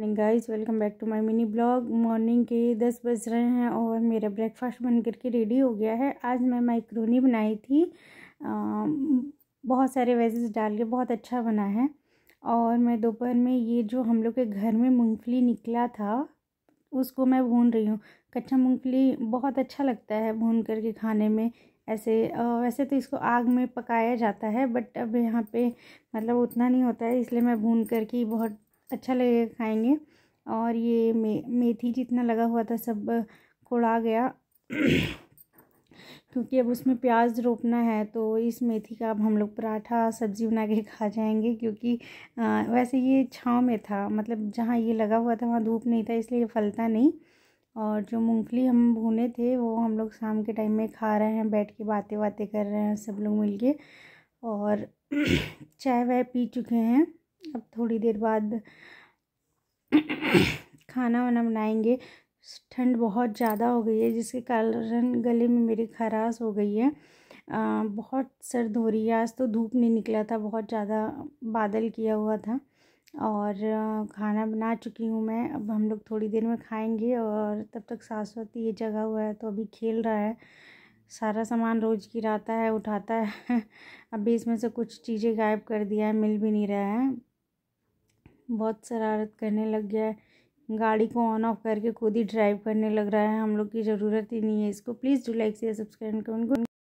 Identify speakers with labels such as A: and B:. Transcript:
A: morning guys welcome back to my mini vlog morning के दस बज रहे हैं और मेरा ब्रेकफास्ट बन करके रेडी हो गया है आज मैं माइक्रोनी बनाई थी आ, बहुत सारे वेजेस डाल के बहुत अच्छा बना है और मैं दोपहर में ये जो हम लोग के घर में मूंगफली निकला था उसको मैं भून रही हूँ कच्चा मूँगफली बहुत अच्छा लगता है भून करके खाने में ऐसे वैसे तो इसको आग में पकाया जाता है बट अब यहाँ पे मतलब उतना नहीं होता है इसलिए मैं भून करके बहुत अच्छा लगेगा खाएंगे और ये मे मेथी जितना लगा हुआ था सब कोड़ा गया क्योंकि अब उसमें प्याज रोपना है तो इस मेथी का अब हम लोग पराठा सब्ज़ी बना के खा जाएंगे क्योंकि आ, वैसे ये छाँव में था मतलब जहाँ ये लगा हुआ था वहाँ धूप नहीं था इसलिए फलता नहीं और जो मूँगफली हम भुने थे वो हम लोग शाम के टाइम में खा रहे हैं बैठ के बातें बातें कर रहे हैं सब लोग मिल और चाय वाय पी चुके हैं अब थोड़ी देर बाद खाना वाना बनाएंगे ठंड बहुत ज़्यादा हो गई है जिसके कारण गले में मेरी खराश हो गई है आ, बहुत सर्द हो रही है आज तो धूप नहीं निकला था बहुत ज़्यादा बादल किया हुआ था और खाना बना चुकी हूँ मैं अब हम लोग थोड़ी देर में खाएंगे और तब तक सासवती ये जगा हुआ है तो अभी खेल रहा है सारा सामान रोज़ गिराता है उठाता है अभी इसमें से कुछ चीज़ें गायब कर दिया है मिल भी नहीं रहा है बहुत शरारत करने लग गया है गाड़ी को ऑन ऑफ करके खुद ही ड्राइव करने लग रहा है हम लोग की ज़रूरत ही नहीं है इसको please do like share subscribe करें